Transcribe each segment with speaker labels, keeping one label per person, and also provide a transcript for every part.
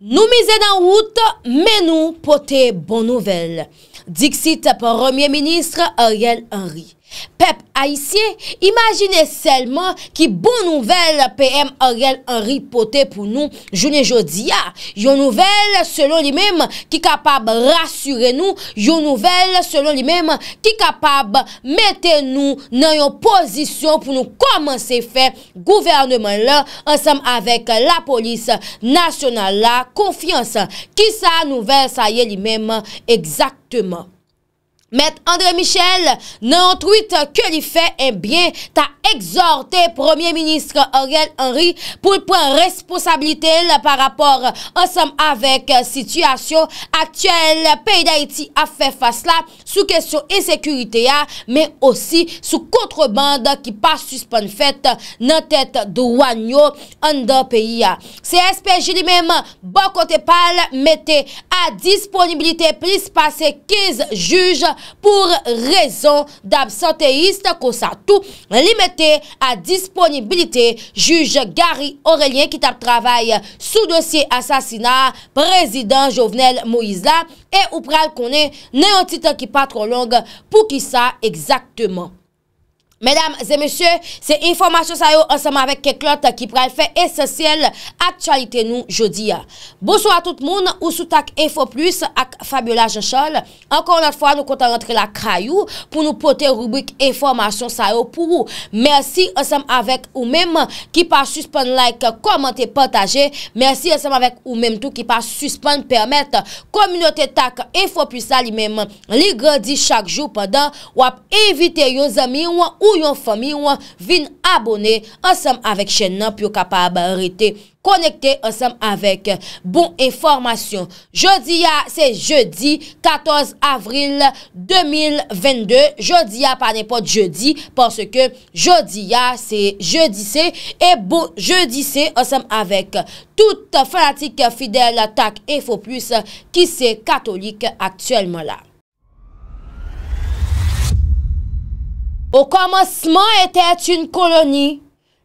Speaker 1: Nou mizè nan wout, men nou potè bon nouvel. Dik si ta premier ministre Ariel Henry. Pep a isye, imagine selman ki bon nouvel PM a gel an ripote pou nou, jounen jodi ya, yon nouvel selon li mem ki kapab rasyure nou, yon nouvel selon li mem ki kapab mette nou nan yon posisyon pou nou komanse fè, gouvernement la, ansam avek la polis nasyonal la, konfiansan ki sa nouvel sa ye li mem eksakteman. Mète André Michel, nè yon tweet ke li fè en eh bien, ta exhortè Premier Ministre Aurélien Henry pou l'pouen responsabilité par rapport ansem avèk euh, situasyon aktuel. Pèi d'Haïti a fè fà slà sou kèsyon insèkürité ya, mè osi sou kontrebande ki pa suspèn fèt nan tèt de wanyo an dè pèi ya. Se espè jili mèm bò kote pal, mète a disponibilité plis pasè 15 jujj pou rezon d'absenteist kousa tout limité a disponibilité juge Gary Aurelien ki tap travay sou dosye asasina prezident Jovenel Moïse la e ou pral konen nan yon titan ki patro long pou ki sa ekzakteman. Medam, zemesye, se informasyon sa yo anseman vek keklot ki prel fe esesyel aktualite nou jodi ya. Bousou a tout moun ou sou tak info plus ak Fabiola Jechol. Ankon nat fwa nou kontan rentre la kayou pou nou pote rubrik informasyon sa yo pou ou. Mersi anseman vek ou mem ki pa suspon like, komante, pataje. Mersi anseman vek ou mem tou ki pa suspon permette kominyote tak info plus ali mem ligredi chak jou padan wap evite yon zami ou Ou yon fomi ou vin abone ansam avek chen nan pyo kapab rete konekte ansam avek bon informasyon. Jodi ya se jeudi 14 avril 2022. Jodi ya pa nepot jeudi parce ke jodi ya se jeudi se. E bon jeudi se ansam avek tout fanatik fidel tak e foplus ki se katolik aktuelman la. Au commencement était une colonie,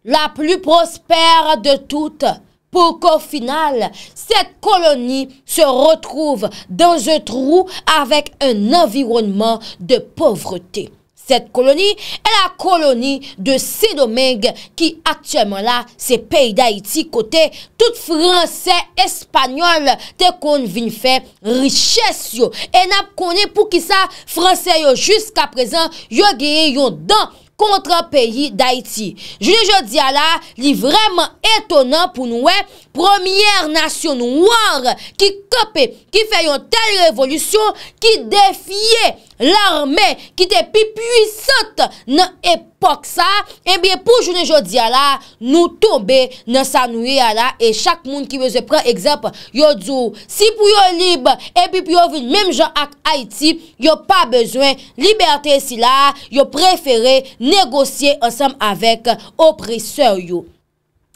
Speaker 1: la plus prospère de toutes, pour qu'au final, cette colonie se retrouve dans un trou avec un environnement de pauvreté. Set koloni e la koloni de Sidomeg ki aktyèman la se peyi d'Haïti kote tout fransè espanyol te kon vin fè richèsyo. E nap konè pou ki sa fransè yo jysk aprezen yo geye yon dan kontra peyi d'Haïti. Jouni jodi ala li vreman etonan pou noue. Premier nasyon nou war ki kope ki fè yon tel revolisyon ki defye. l'armè ki te pi pwisote nan epok sa, ebyè pou jounè jodi ala, nou tombe nan sanouye ala e chak moun ki wè zè pren ekzèp yo djou. Si pou yo libe, ebyè pou yo vin mèm jò ak Haiti, yo pa bezwen, liberte si la, yo preferè, negosye ansam avèk oprisè yo.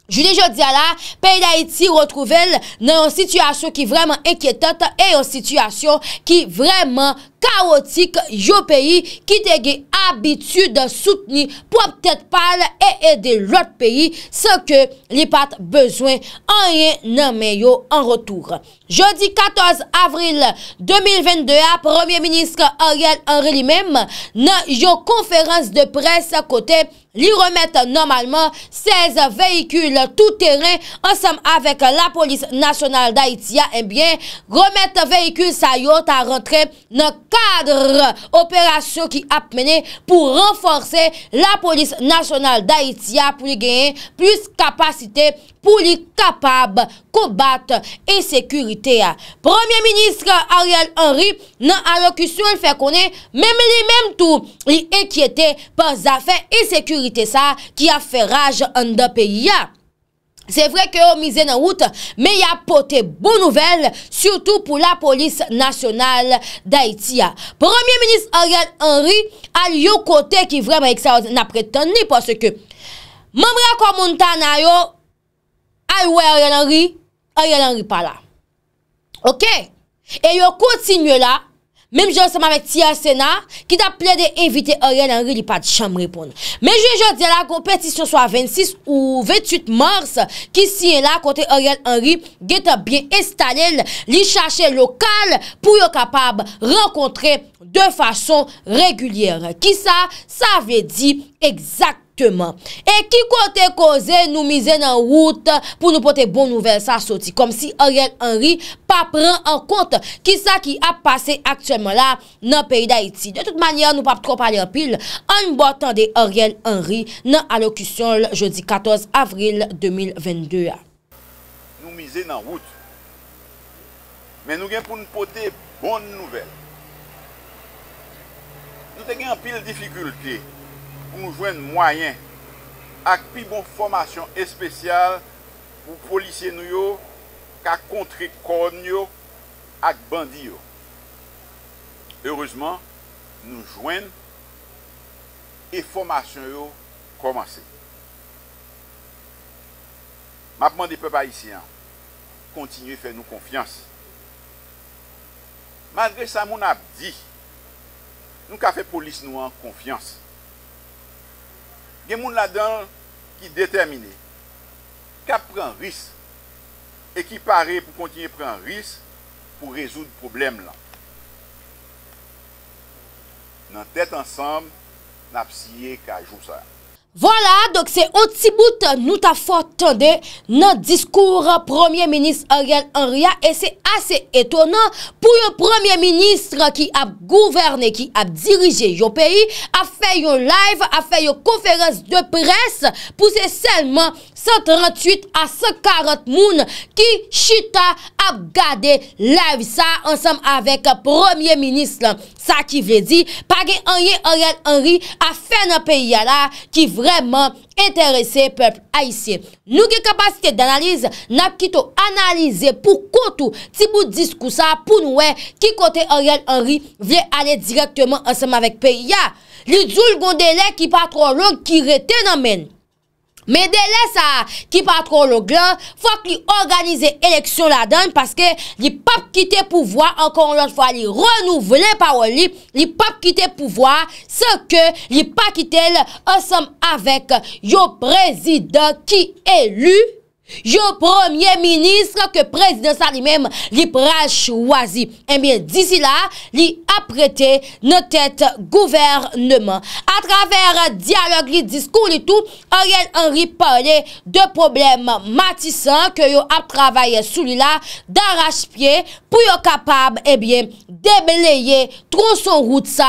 Speaker 1: Jounè jodi ala, pey l'Haiti retrouvel nan yon situasyon ki vreman ekyetat, e yon situasyon ki vreman kwa. kaotik yo peyi ki tege abitud soutni pou ap tete pale e ede lot peyi se ke li pat bezwen anye nan men yo an rotour. Jodi 14 avril 2022 a Premier Ministre Ariel en relimem nan yo konferans de pres kote li remet normalman 16 vehikul tout teren ansam avek la polis nasyonal da Itia en eh bien remet vehikul sa yot a rentre nan Kadre operasyon ki ap mene pou renforse la polis nasyonal da Itia pou li genye plus kapasite pou li kapab kombat e sekurite ya. Premier ministre Ariel Henry nan alokisyon fè konen mèm li mèm tou li ekietè pa zafè e sekurite sa ki a fè raj an da peyi ya. Se vre ke yo mize nan wout, me ya pote bon nouvel, surtout pou la polis nasyonal da iti ya. Premier ministre Ariel Henry, al yo kote ki vremen ek sa wazen apretan ni pwase ke. Mwemre akwa mwantan ayo, aywe Ariel Henry, Ariel Henry pa la. Ok, e yo kontinye la. Mem jen seman vek Tia Sena ki da ple de evite Oriel Henry li pat chanm repon. Men jen jen di la kompetisyon so a 26 ou 28 mars ki si en la kote Oriel Henry geta bie estanen li chache lokal pou yo kapab renkontre de fason regulyer. Ki sa, sa ve di exact. E ki kote koze nou mize nan wout pou nou pote bon nouvel sa soti Kom si Oriel Henry pa pren an kont ki sa ki a pase aktuèman la nan peyi d'Haïti De tout manye nou pa trop ale an pil an bote de Oriel Henry nan alokisyon l jeudi 14 avril 2022
Speaker 2: Nou mize nan wout Men nou gen pou nou pote bon nouvel Nou te gen an pil difikultye pou nou jwen mwayen ak pi bon formasyon espesyal pou polisyen nou yo kak kontri koron yo ak bandi yo. Ereuzman, nou jwen e formasyon yo komanse. Mapman de pe pa isi an, kontinye fè nou konfians. Malde sa moun ap di, nou ka fè polisyen nou an konfians. gen moun la dan ki determine, kap pren ris, e ki pare pou kontine pren ris, pou rezoun problem lan. Nan tet ansam, nap siye kajousa.
Speaker 1: Voilà, donc c'est un petit bout, nous t'a fort tendé, notre discours premier ministre Ariel Henry, et c'est assez étonnant, pour un premier ministre qui a gouverné, qui a dirigé le pays, a fait un live, a fait une conférence de presse, pour seulement 138 à 140 personnes, qui, chita, a gardé l'avis, et ça, ensemble avec le premier ministre, ça qui veut dire, par un premier ministre Ariel Henry, Vreman enterese pep Aisyen. Nou ki kapasite d'analize, nap ki to analize pou koutou tibou diskousa pou noue ki kote Ariel Henry vle ale direktman ansenman vek pe. Ya, li djoul gondele ki patro log ki rete nan men. Mede le sa ki patro log lan, fwa ki li organize eleksyon la dan, paske li pap kite pouvoi, ankon lont fwa li renouvle pa ou li, li pap kite pouvoi, se ke li pa kite l, an som avek yo prezident ki elu, yo premier ministre ke prezident sa li mem li praj chwazi. Ebyen, eh disi la li aprete ne tet gouvernement. A traver dialog, li diskou, li tou a yel anri pale de problem matisan ke yo ap travaye sou li la daraj pie pou yo kapab ebyen, eh debleyye tronson route sa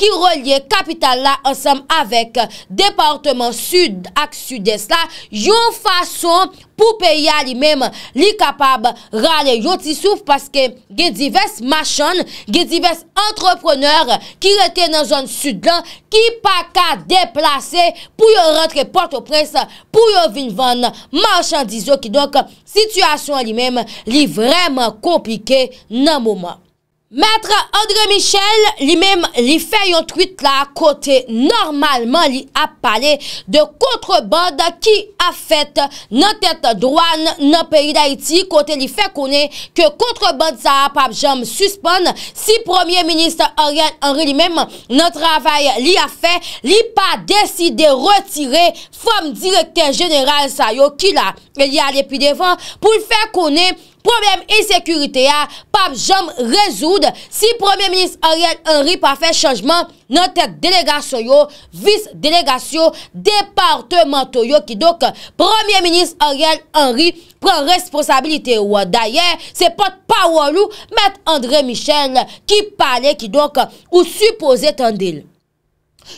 Speaker 1: ki relye kapital la ansam avek departement sud ak sud desla, yo fason pou peya li mem li kapab rale yotisouf, paske gen divers machan, gen divers antropreneur, ki rete nan zon sudan, ki pa ka deplase, pou yo rentre portopres, pou yo vin van machan dizo, ki donk, situasyon li mem li vreman komplike nan mouman. Mètre André Michel li mèm li fè yon tweet la kote normalman li ap pale de kontreband ki a fèt nan tèt douan nan peyi d'Haïti kote li fè kone ke kontreband sa ap ap jom suspon si Premier Ministre Henri li mèm nan travay li a fèt li pa deside retire fòm direkter jeneral sa yo ki la li alepi devan pou l fè kone kontreband. problem e sekurite ya, pap jom rezoud, si Premier Ministre Ariel Henry pa fe chanjman, nan tek delegasyon yo, vis delegasyon, departemento yo, ki dok Premier Ministre Ariel Henry, pren responsabilite yo. Dayer, se pot pa walu, met Andre Michel ki pale, ki dok ou supose tendil.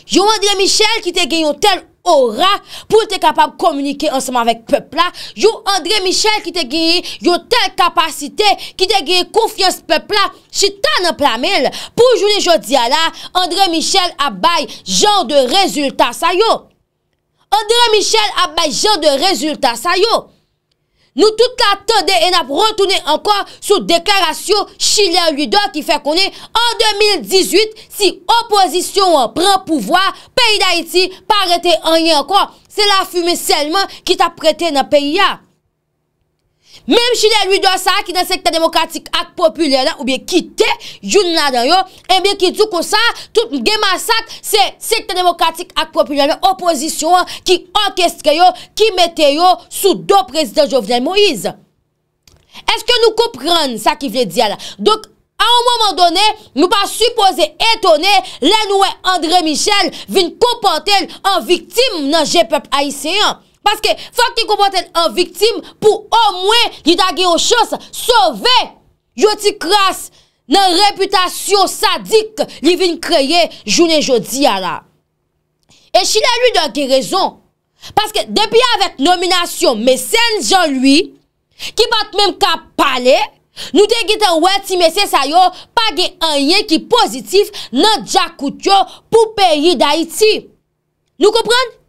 Speaker 1: Yo Andre Michel, ki te genyo tel oposite, Ora, pou te kapab komunike anseman vek pepla, yon Andre Michel ki te geyi yon tel kapasite ki te geyi koufyan se pepla, si ta nan plamil pou jouni jodi ala, Andre Michel abay jan de rezultat sa yo. Andre Michel abay jan de rezultat sa yo. Nou tout la tande en ap rontoune anko sou deklarasyon chilean lido ki fe konen an 2018 si opozisyon an pran pouvoi, peyi da iti parete anye anko, se la fume selman ki ta prete nan peyi ya. Mem chile lwido sa ki nan sekta demokratik ak populer la ou bie kite youn la dan yo, en eh bie ki tsu ko sa, tout gen masak se sekta demokratik ak populer la opozisyon ki ankeske yo, ki mette yo sou do prezident Jovenel Moïse. Eske nou koupren sa ki vle diya la? Dok, an waman donen nou pa suppose etone lè nou e eh, André Michel vin koupantel an viktim nan jè pep Aïséyan. Paske fòk ki komote an viktim pou o mwen li dage yo chos sove Yoti kras nan reputasyon sadik li vin kreye jounen jodi yana E chile li dage rezon Paske depi avèk nominasyon mesen jan lui Ki pat mèm ka pale Nou te git an wè ti mesen sayo Page an ye ki pozitif nan jakout yo pou peyi da iti Nou komprende?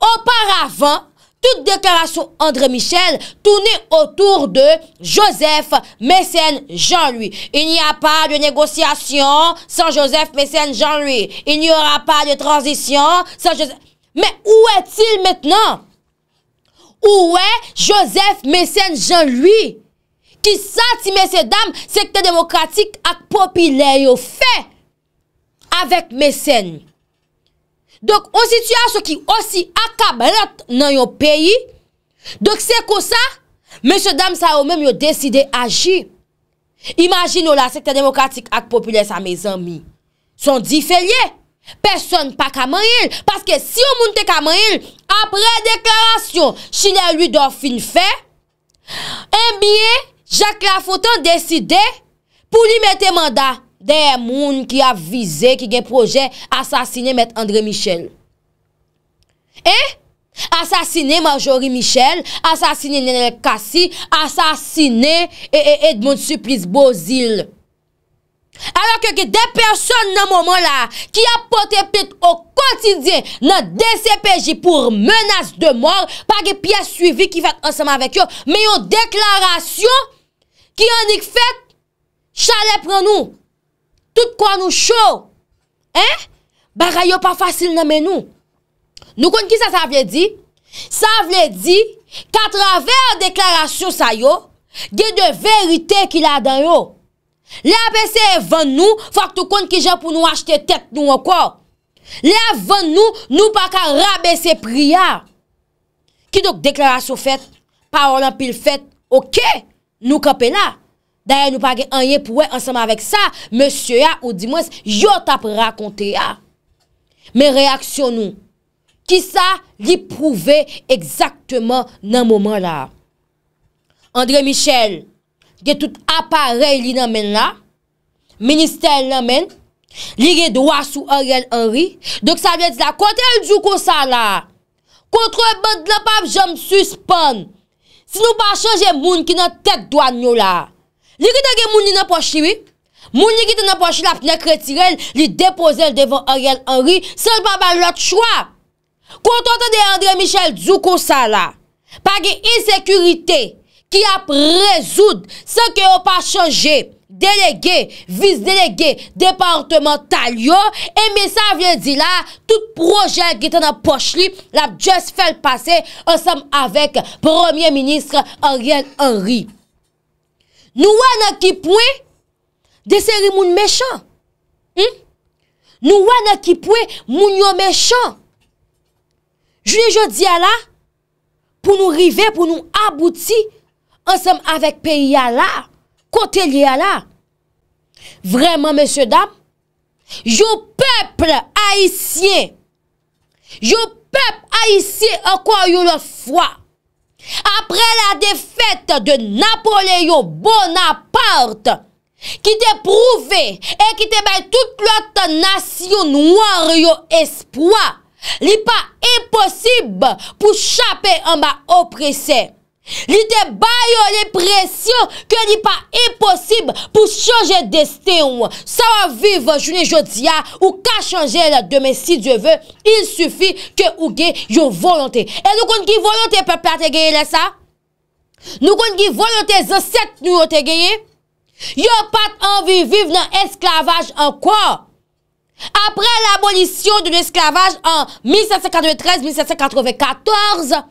Speaker 1: Aparavan, tout deklarasyon André Michel toune otour de Joseph Messen Jean-Louis. Il n'y a pas de negosyasyon sans Joseph Messen Jean-Louis. Il n'y aura pas de transition sans Joseph... Mais ou est-il maintenant? Ou est Joseph Messen Jean-Louis? Qui senti, messe dame, secte demokratik ak popile yo fe avèk Messen... Dok, o sityasyon ki osi akab let nan yo peyi, dok se ko sa, mèche dam sa ou mèm yo deside agi. Imagin nou la sekte demokratik ak populè sa mè zanmi, son difèlye, person pa kaman il, paske si ou moun te kaman il, apre deklarasyon, chile luy do fin fe, eh en biye, Jacques Lafoutan deside, pou li mette mandat, Deye moun ki avize ki gen proje Asasine met Andre Michel Eh? Asasine Marjorie Michel Asasine Nenel Kassi Asasine e, e, Edmond Suplis Bozil Alors ki gen de person nan moun la Ki apote pete ou kontidien Nan DCPJ pou menas de moun Pa gen piye suivi ki fete ansama vek yo Me yo deklarasyon Ki anik fete Chale pre nou tout kwa nou chou, eh? baka yo pa fasil neme nou, nou kon ki sa sa vle di, sa vle di, katraver deklarasyon sa yo, ge de verite ki la dan yo, le apese ven nou, fak tou kon ki je pou nou achete tek nou wakor, le apese ven nou, nou baka rabe se priya, ki dok deklarasyon fet, parola pil fet, ok, nou kapela, Daya nou pa gen anye pouwe ansem avèk sa, monsye ya ou di mwes, yo tap raconte ya. Men reaksyon nou, ki sa li prouve ekzaktman nan mwomen la. Andre Michel, gen tout aparel li nan men la, minister nan men, li gen doa sou Ariel Henry, dok sa ven di la, kote el djou kon sa la, kontre bèd la paf, jom suspon, si nou pa chanje moun ki nan tek doan yo la. Li gita gen mouni nan pochli wik, mouni gita nan pochli la pne kretirel, li depoze l devon Ariel Henry, se l pa ba lot chwa. Kontante de André Michel Dzukosala, pa ge insekurite ki ap rezoud se ke ou pa chanje delege, vis delege, departemental yo, e me sa vye di la, tout proje gita nan pochli la ap jes fèl pase ansam avek premier ministre Ariel Henry. Nou wè nan ki pwè desèri moun mechè. Hmm? Nou wè nan ki pwè moun yo mechè. Jou lè jò di alè pou nou rive pou nou abouti ansem avèk peyi alè, kote li alè. Vreman mè sè dam, jò pèple haïsien, jò pèple haïsien akwa yo lò fwa. Apre la defet de Napoléon Bonaparte ki te prouve e ki te bay tout lot nasyon war yo espwa, li pa imposib pou chaper an ba opresek. Li te bayo le presyon ke li pa e posib pou chanje deste ou sa waviv jouni jodi ya ou ka chanje la deme si Diyo ve, il sufi ke ouge yo volante. E nou kon ki volante pepe te geye la sa? Nou kon ki volante zasek nou yo te geye? Yo pat anvi vive nan esklavaj anko? Apre l'abolisyon de l'esklavaj an 1593-1594?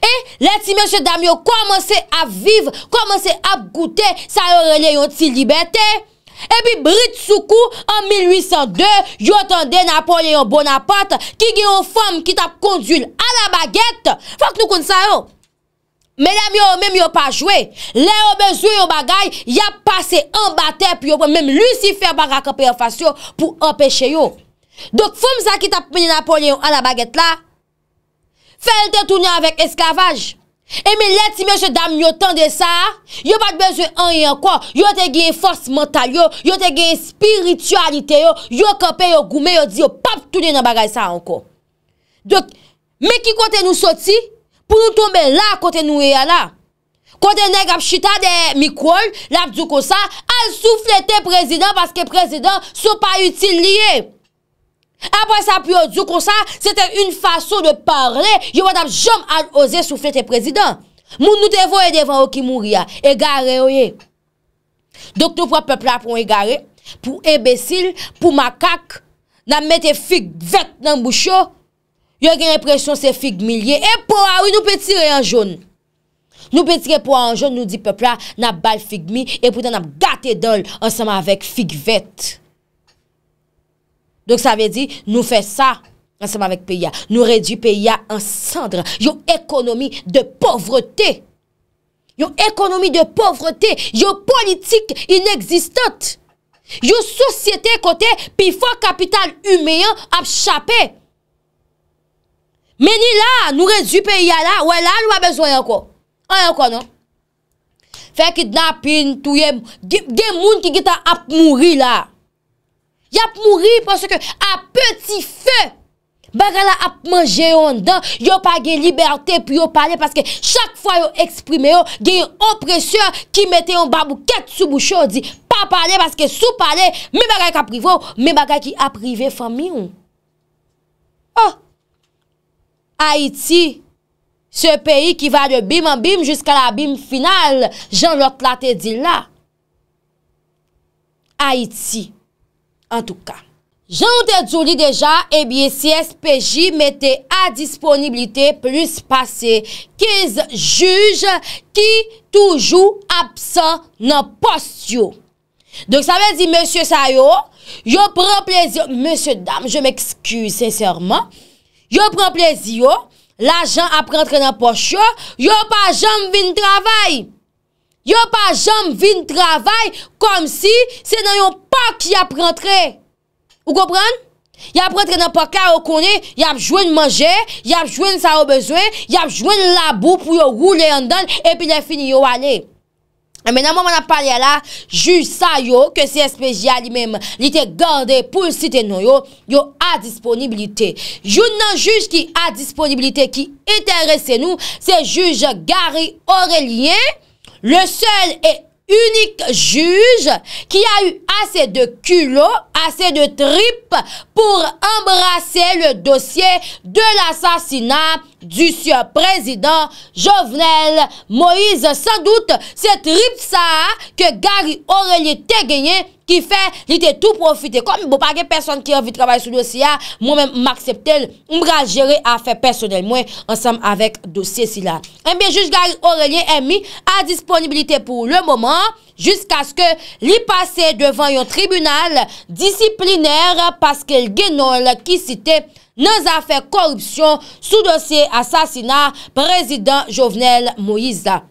Speaker 1: E eh, leti menche dam yo komanse ap viv, komanse ap goute sa yo rele yon ti libertè. E pi Brit Soukou an 1802 yo tande Napoléon Bonaparte ki gen yon fom ki tap kondzul an la bagèt. Fok nou kon sa yo. Men la mi yo mèm yo pa jwe. Lè yo bezwe yon bagay, ya pase an batè pi yo mèm Lucifer bagay kape yon fasyon pou empèche yo. Dok fom sa ki tap mèm Napoléon an la bagèt la. Felte toune avèk eskavaj. E mi leti mèche dam yo tan de sa, yo pat bezwe an yon kwa. Yo te gen force mental yo, yo te gen spiritualite yo, yo kapè yo goume yo di yo pap toune nan bagay sa an kwa. De, mè ki kote nou soti, pou nou tombe la kote nou eya la. Kote neg ap chita de mikwol, laf djouko sa, al souflete prezident paske prezident sou pa util liye. Apwa sa pyo djou konsa, se te yon faso de parle, yon wad ap jom al oze souflete prezident. Moun nou devon e devon ou ki moun ria, e gare oye. Dok nou pou ap pepla pou an e gare, pou ebesil, pou makak, nan mette fig vet nan boucho, oh. yon gen represyon se fig milye, e pou awi nou petire an joun. Nou petire pou an joun nou di pepla nan bal fig mi, e pou dan ap gate dol ansama vek fig vet. Donk sa ve di nou fe sa anseman vek peya. Nou reji peya an sandra. Yo ekonomi de povrete. Yo ekonomi de povrete. Yo politik ineksistante. Yo sosyete kote pi fwa kapital humeyan ap chapè. Meni la nou reji peya la. Ouè la nou a bezwen anko. An anko nan. Fè ki dna pin touye. De moun ki gita ap mouri la. Yap mouri pwase ke ap peti fe, bagala ap manje yon dan, yon pa gen liberte, pi yon pale, paske chak fwa yon eksprime yon, gen yon opresyon, ki mette yon babouket sou boucho, di pa pale, paske sou pale, mi bagay ka privo, mi bagay ki ap prive fami yon. Oh, Haïti, se peyi ki va le bim an bim, jiska la bim final, jan lot late di la. Haïti, An tou ka. Jan ou te djou li deja, ebi eh si SPJ mette a disponibilite plus pase 15 juj ki toujou apsan nan post yo. Donk sa vezi, Monsie Sayo, yo pren plezio, Monsie Dam, je m'ekskuse senserman, yo pren plezio, la jan ap rentre nan post yo, yo pa janm vin travay. Yo pa janm vin travay, kom si se nan yo plesio ki ap rentre. Ou kopren? Yap rentre nan pa ka ou koni, yap jwen manje, yap jwen sa ou bezwen, yap jwen la bou pou yo roule yon don, epi lè fini yo wale. Mè nan mè man ap pale la, ju sa yo, ke si espèjia li mèm, li te gande pou site nou yo, yo a disponibilite. Joun nan juj ki a disponibilite, ki interese nou, se juj Gary Aurelien, le sel e apre, unique juge qui a eu assez de culot, assez de tripes pour embrasser le dossier de l'assassinat du sien président Jovenel Moïse. Sans doute, c'est Ripsa que Gary Aurelien te gagne, qui fait l'été tout profiter. Comme il n'y a pas personne qui a envie de travailler sur le dossier, moi-même m'accepte, j'ai géré à faire personnellement ensemble avec le dossier. Un eh bien juge Gary Aurelien est mis à disponibilité pour le moment. Jusk aske li pase devan yo tribunal disipliner Pascal Guénol ki cite nan zafè korupsyon sou dosye asasina prezident Jovenel Moïse.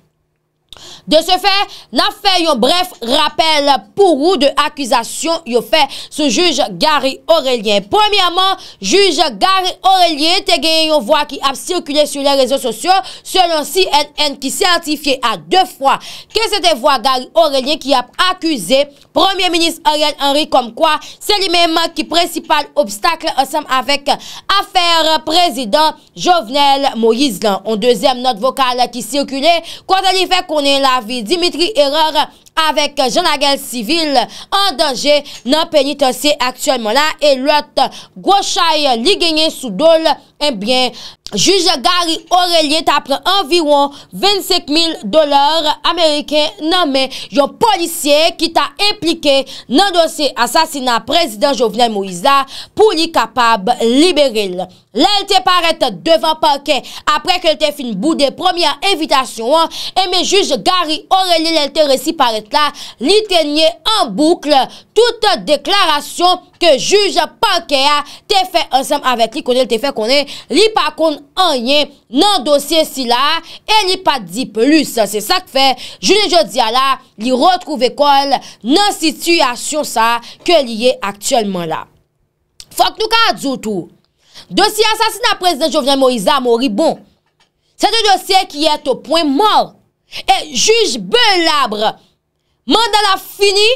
Speaker 1: De ce fait, n'a fait un bref rappel pour ou de accusation yon fait ce juge Gary Aurélien. Premièrement, juge Gary Aurélien te gagné une voix qui a circulé sur les réseaux sociaux selon CNN qui certifié à deux fois que c'était voix Gary Aurélien qui a accusé Premier ministre Ariel Henry comme quoi c'est lui-même qui principal obstacle ensemble avec affaire président Jovenel Moïse. En deuxième note vocale qui circulait, fait qu'on lavi Dimitri Erara avèk janagèl sivil an danje nan peniten si aktyon mounan, e lòt gòchay li genye soudol enbyen, eh juj Gari Aurelie tapre anvyon 25.000 dolar Ameriken nanmen yon polisye ki ta implike nan dosi asasina prezident Jovian Moïse pou li kapab liberil. Lèl te parete devan parkè, apre ke lte finbou de premier evitasyon, enbyen eh juj Gari Aurelie lèl te resi parete li tenye an boukle tout deklarasyon ke juj pankeya te fe ansem avet li konen li pa kon anyen nan dosye si la e li pa di plus june jodi a la li retrouve kol nan sityasyon sa ke li ye aktuelman la fok nou ka adzoutou dosye asasina prezident Jovian Moïsa Moribon se de dosye ki eto pouen mor e juj belabre Mandala fini,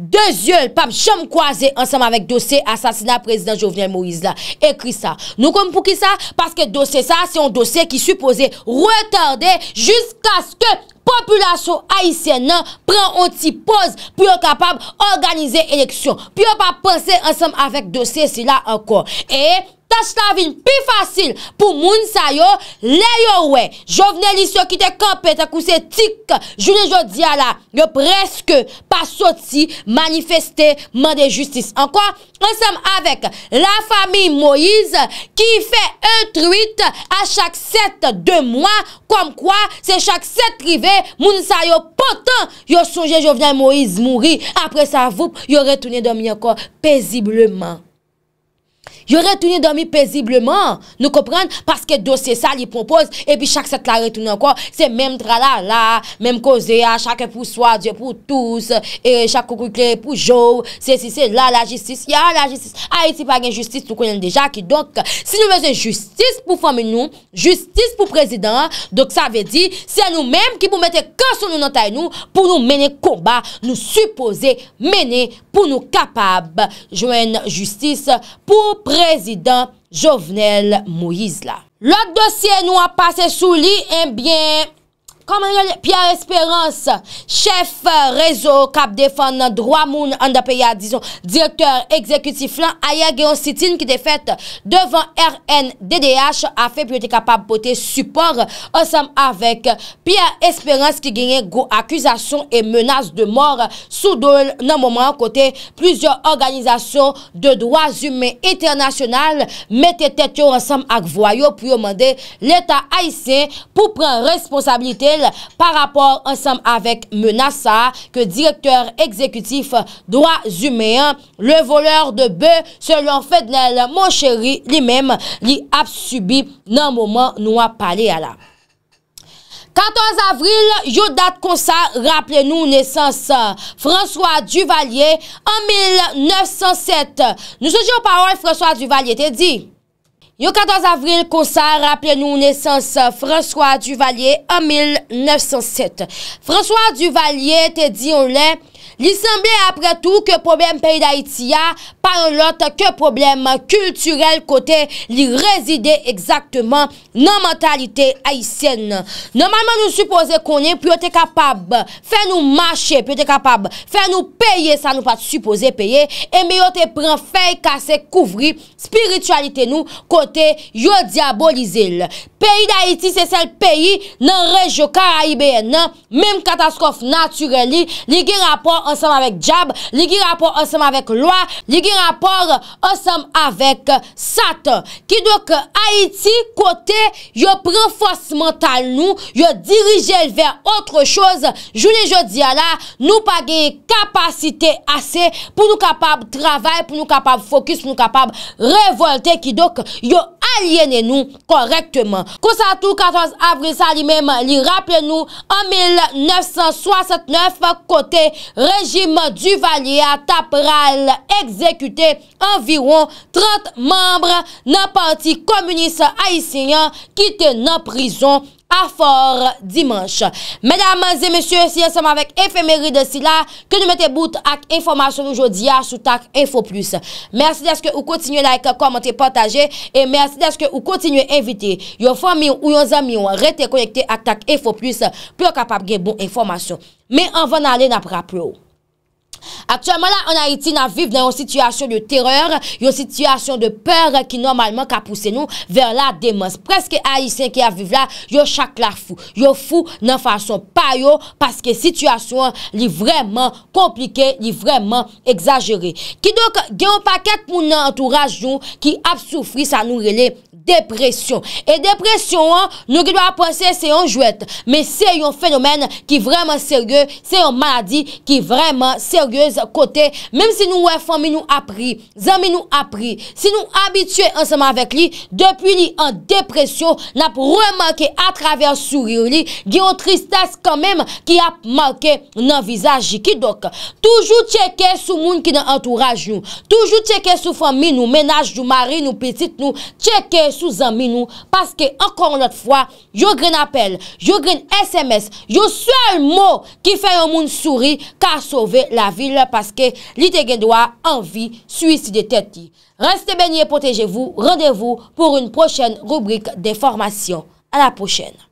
Speaker 1: dezyol, pap, chanm kwaze, ansam avèk dosè, asasina prezident Jovenel Moïse la, ekri sa, nou kom pou ki sa, paske dosè sa, se yon dosè ki suppose retardè, jiska skè populasyon Aïsien nan, pren o ti pose, pou yon kapab organize eleksyon, pou yon pap pense ansam avèk dosè, se la ankon, e... tas la vin pi fasil pou moun sayo, le yo we, jo vnen liso ki te kampe, ta kouse tik, jounen jodi ala, yo preske pa soti, manifestè man de justis, an kwa, ansem avek la fami Moïse, ki fe intruit, a chak set de mwa, kom kwa, se chak set rive, moun sayo potan, yo sonje jo vnen Moïse mouri, apre sa vup, yo retounen domi anko, pezibleman, Yo reteni domi pezibleman, nou kompren, paske dosye sa li propos, epi chak set la reteni anko, se menm tra la la, menm koze, chak pou swa, di pou tous, chak koukou kli pou jou, se si se la la jistis, ya la jistis, a ah, eti pa gen jistis, nou konen deja ki, donk, si nou menm se jistis pou fomen nou, jistis pou prezident, donk sa ve di, se nou menm ki pou mette konson nou nan tay nou, pou nou menen konba, nou suppose menen pou nou kapab, jwen jistis pou prezident, prezident Jovenel Mouizla. L'ot dosye nou a pase sou li, enbyen, eh Koman yon Pierre Esperance Chef rezo kap defan Nan droit moun an da pe ya Direkteur ekzekutif flan Aya gen yon sitin ki defet Devan RNDDH A feb yon te kapab pote Supor ansam avek Pierre Esperance ki genye Gou akuzasyon e menas de mor Soudol nan mouman kote Plisyo organizasyon De droit zume internasyonal Mete tet yo ansam ak voyo Puyo mande leta A.I.C Pou pren responsabilite Par rapport ansem avek menasa ke direkteur ekzekutif doa zumean Le voleur de be selon fèdnel mon chéri li mèm li ap subi nan mouman nou ap pale ala 14 avril, yo dat konsa, rappele nou nesans François Duvalier en 1907 Nou soujou parol François Duvalier, te di? Yon 14 avril, konser rappele nou nesans François Duvalier en 1907. François Duvalier te di yon lè, Li semblè apre tout ke problem peyi d'Haïti ya, panon lote ke problem kulturel kote li rezide ekzaktman nan mentalite Haitienne. Normalman nou suppose konen, pyo te kapab, fè nou mâche, pyo te kapab, fè nou peye, sa nou pat suppose peye, e mi yo te pren fèy kasek kouvri spiritualite nou kote yo diabolize l. Peyi d'Haïti se sel peyi nan rejoka a IBN, menm kataskof natureli li gen rapor anjou ansem avèk Jab, ligi rapor ansem avèk Loa, ligi rapor ansem avèk Satan. Ki doke, Haiti kote, yo pre fos mental nou, yo dirije lè vè autre chose, jounè jodi a la, nou pa geye kapasite ase, pou nou kapab traval, pou nou kapab fokus, pou nou kapab revolte, ki doke, yo alienè nou korektèman. Kousa tou 14 avri sa li mèm, li rappel nou, 1969, kote revolte, Anjim Duvalier tap ral ekzekute environ 30 membre nan panti komunis Aisyen ki te nan prizon afor dimanche. Medanmanse, mesye, si yon seman vek efemery de sila, ke nou mette bout ak informasyon oujodi ya sou tak info plus. Mersi deske ou kontinye like, komente, pataje, e mersi deske ou kontinye evite. Yon fami ou yon zami ou rete konekte ak tak info plus pou yo kapap gen bon informasyon. Me anvan ale nap rap lou. Aktuèman la anayiti nan vive nan yon situasyon de terreur, yon situasyon de peur ki normalman ka pousse nou ver la demans. Preske ayisyen ki avive la, yon chak la fou. Yon fou nan fason payo paske situasyon li vreman komplike, li vreman exagere. Ki dok gen yon paket pou nan entourage jou ki ap soufri sa nou rele. depresyon. E depresyon an, nou ge do a pwese se yon jwet, me se yon fenomen ki vreman seryeu, se yon maladi ki vreman seryeu kote, menm si nou wè fami nou apri, zami nou apri, si nou abitue ansama avèk li, depi li an depresyon, nap rwè manke atraver souri li, ge yon tristas kanmèm ki ap manke nan vizaj ji ki dok. Toujou tcheke sou moun ki nan entourage nou, toujou tcheke sou fami nou, menaj jou mari nou, petit nou, tcheke sous amis nous parce que encore une fois yo un appel vous gren sms le seul mot qui fait un monde sourire car sauver la ville parce que l'Ité doit envie suicide de tête restez et protégez-vous rendez-vous pour une prochaine rubrique d'information à la prochaine